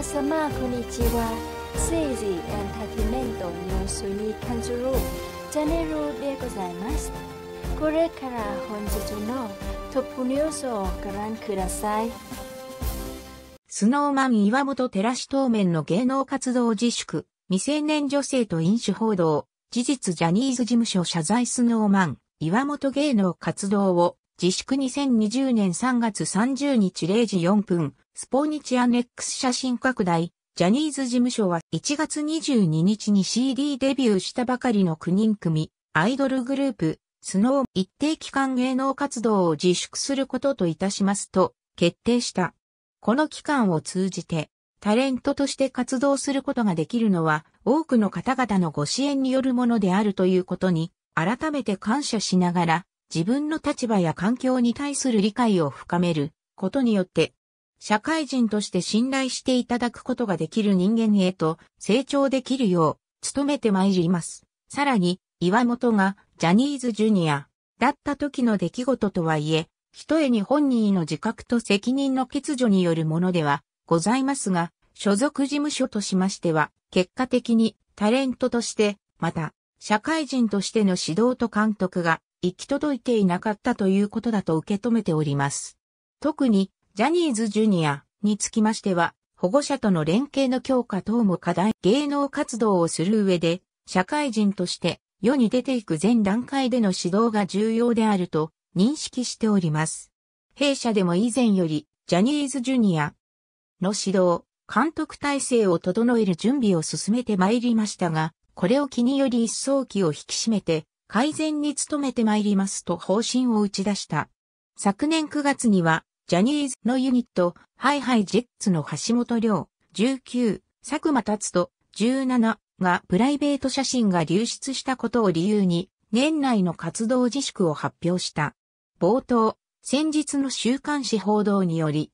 皆様こんにちは政治エンターテイメントニュースに関するチャンネルでございますこれから本日のトップニュースをご覧くださいスノーマン岩本照史当面の芸能活動自粛未成年女性と飲酒報道事実ジャニーズ事務所謝罪スノーマン岩本芸能活動を自粛2020年3月30日0時4分、スポーニチアネックス写真拡大、ジャニーズ事務所は1月22日に CD デビューしたばかりの9人組、アイドルグループ、スノー一定期間芸能活動を自粛することといたしますと、決定した。この期間を通じて、タレントとして活動することができるのは、多くの方々のご支援によるものであるということに、改めて感謝しながら、自分の立場や環境に対する理解を深めることによって、社会人として信頼していただくことができる人間へと成長できるよう努めてまいります。さらに、岩本がジャニーズジュニアだった時の出来事とはいえ、ひとえに本人の自覚と責任の欠如によるものではございますが、所属事務所としましては、結果的にタレントとして、また、社会人としての指導と監督が行き届いていなかったということだと受け止めております。特に、ジャニーズジュニアにつきましては、保護者との連携の強化等も課題、芸能活動をする上で、社会人として世に出ていく全段階での指導が重要であると認識しております。弊社でも以前より、ジャニーズジュニアの指導、監督体制を整える準備を進めてまいりましたが、これを気により一層気を引き締めて、改善に努めてまいりますと方針を打ち出した。昨年9月には、ジャニーズのユニット、ハイハイジェッツの橋本亮、19、佐久間達人、17がプライベート写真が流出したことを理由に、年内の活動自粛を発表した。冒頭、先日の週刊誌報道により、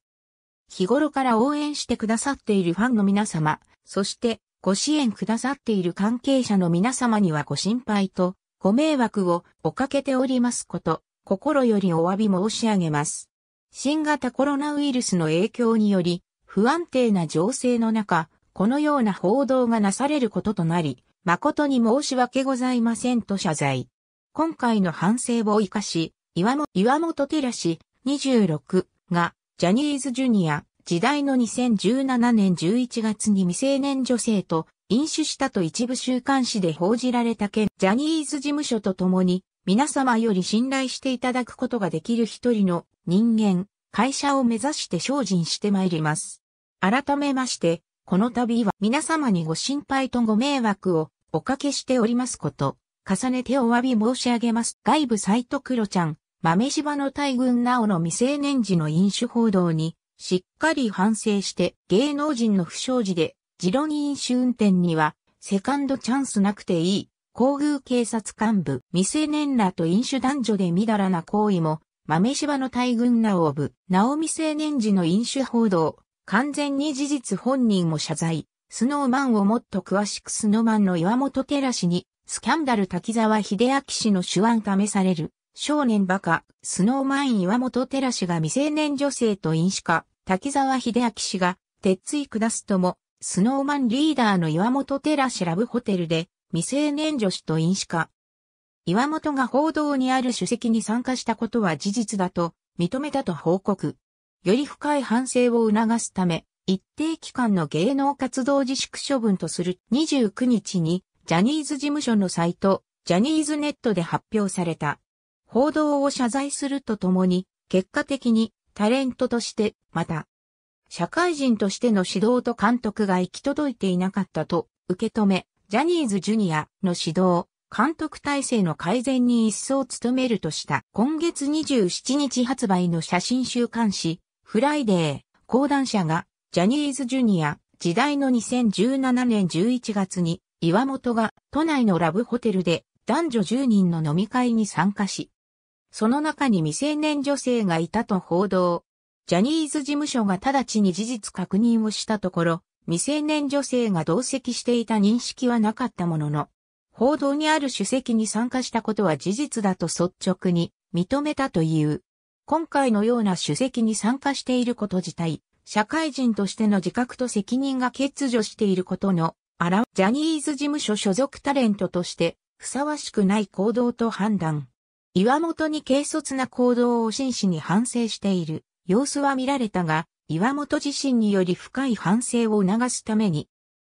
日頃から応援してくださっているファンの皆様、そしてご支援くださっている関係者の皆様にはご心配とご迷惑をおかけておりますこと、心よりお詫び申し上げます。新型コロナウイルスの影響により、不安定な情勢の中、このような報道がなされることとなり、誠に申し訳ございませんと謝罪。今回の反省を生かし、岩本、岩本照氏26が、ジャニーズジュニア時代の2017年11月に未成年女性と飲酒したと一部週刊誌で報じられた件、ジャニーズ事務所と共に、皆様より信頼していただくことができる一人の人間、会社を目指して精進してまいります。改めまして、この度は皆様にご心配とご迷惑をおかけしておりますこと、重ねてお詫び申し上げます。外部サイトクロちゃん、豆柴の大群なおの未成年時の飲酒報道に、しっかり反省して芸能人の不祥事でジロニ飲酒運転には、セカンドチャンスなくていい、皇宮警察幹部、未成年らと飲酒男女でみだらな行為も、豆柴の大群なオブ、なお未成年時の飲酒報道、完全に事実本人も謝罪、スノーマンをもっと詳しくスノーマンの岩本照氏に、スキャンダル滝沢秀明氏の手腕試される、少年バカ、スノーマン岩本照氏が未成年女性と飲酒か、滝沢秀明氏が、鉄槌下すとも、スノーマンリーダーの岩本寺シラブホテルで、未成年女子と飲酒化。岩本が報道にある主席に参加したことは事実だと認めたと報告。より深い反省を促すため、一定期間の芸能活動自粛処分とする29日に、ジャニーズ事務所のサイト、ジャニーズネットで発表された。報道を謝罪するとともに、結果的にタレントとして、また、社会人としての指導と監督が行き届いていなかったと受け止め、ジャニーズジュニアの指導、監督体制の改善に一層努めるとした今月27日発売の写真週刊誌、フライデー、講談社がジャニーズジュニア時代の2017年11月に岩本が都内のラブホテルで男女10人の飲み会に参加し、その中に未成年女性がいたと報道。ジャニーズ事務所が直ちに事実確認をしたところ、未成年女性が同席していた認識はなかったものの、報道にある主席に参加したことは事実だと率直に認めたという。今回のような主席に参加していること自体、社会人としての自覚と責任が欠如していることの、あら、ジャニーズ事務所所属タレントとして、ふさわしくない行動と判断。岩本に軽率な行動を真摯に反省している。様子は見られたが、岩本自身により深い反省を促すために、